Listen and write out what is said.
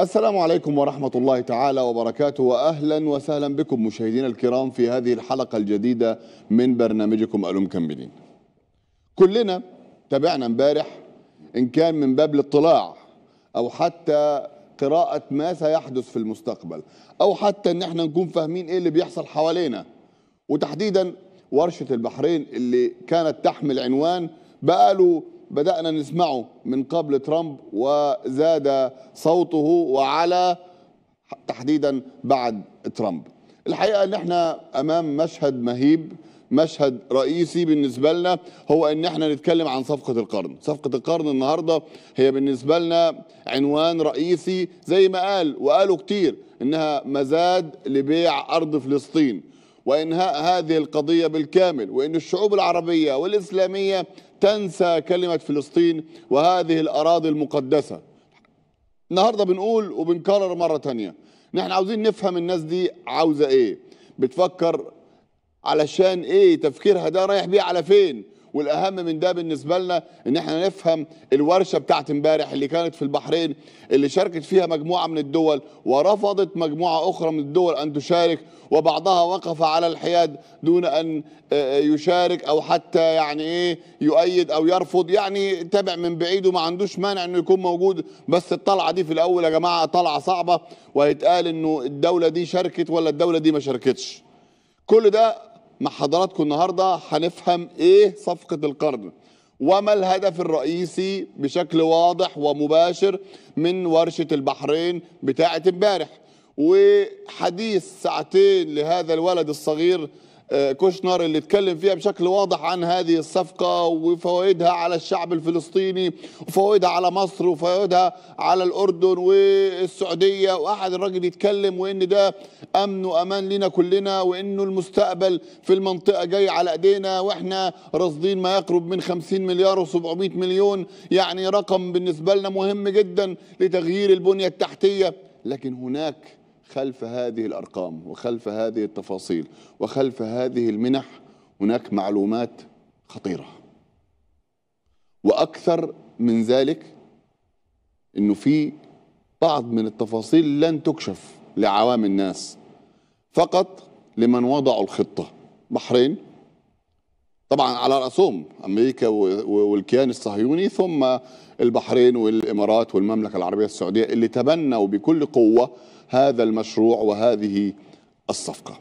السلام عليكم ورحمة الله تعالى وبركاته وأهلا وسهلا بكم مشاهدينا الكرام في هذه الحلقة الجديدة من برنامجكم ألوم كمبلين كلنا تابعنا امبارح إن كان من باب الاطلاع أو حتى قراءة ما سيحدث في المستقبل أو حتى إن احنا نكون فاهمين إيه اللي بيحصل حوالينا وتحديدا ورشة البحرين اللي كانت تحمل عنوان بقاله بدأنا نسمعه من قبل ترامب وزاد صوته وعلى تحديدا بعد ترامب الحقيقة ان احنا امام مشهد مهيب مشهد رئيسي بالنسبة لنا هو ان احنا نتكلم عن صفقة القرن صفقة القرن النهاردة هي بالنسبة لنا عنوان رئيسي زي ما قال وقالوا كتير انها مزاد لبيع ارض فلسطين وإنهاء هذه القضية بالكامل وإن الشعوب العربية والإسلامية تنسى كلمة فلسطين وهذه الأراضي المقدسة النهاردة بنقول وبنكرر مرة تانية نحن عاوزين نفهم الناس دي عاوزة إيه بتفكر علشان إيه تفكيرها ده رايح بيه على فين والاهم من ده بالنسبه لنا ان احنا نفهم الورشه بتاعه امبارح اللي كانت في البحرين اللي شاركت فيها مجموعه من الدول ورفضت مجموعه اخرى من الدول ان تشارك وبعضها وقف على الحياد دون ان آه، آه، يشارك او حتى يعني ايه يؤيد او يرفض يعني تابع من بعيد وما عندوش مانع انه يكون موجود بس الطلعه دي في الاول يا جماعه طلعه صعبه وهيتقال انه الدوله دي شاركت ولا الدوله دي ما شاركتش كل ده مع حضراتكم النهارده هنفهم ايه صفقه القرن وما الهدف الرئيسي بشكل واضح ومباشر من ورشه البحرين بتاعه امبارح وحديث ساعتين لهذا الولد الصغير آه، كوشنر اللي اتكلم فيها بشكل واضح عن هذه الصفقة وفوائدها على الشعب الفلسطيني وفوائدها على مصر وفوائدها على الأردن والسعودية وأحد الراجل يتكلم وإن ده أمن وأمان لنا كلنا وإنه المستقبل في المنطقة جاي على إيدينا وإحنا راصدين ما يقرب من 50 مليار و700 مليون يعني رقم بالنسبة لنا مهم جدا لتغيير البنية التحتية لكن هناك خلف هذه الأرقام وخلف هذه التفاصيل وخلف هذه المنح هناك معلومات خطيرة وأكثر من ذلك أنه في بعض من التفاصيل لن تكشف لعوام الناس فقط لمن وضعوا الخطة بحرين طبعا على رأسهم أمريكا والكيان الصهيوني ثم البحرين والإمارات والمملكة العربية السعودية اللي تبنوا بكل قوة هذا المشروع وهذه الصفقة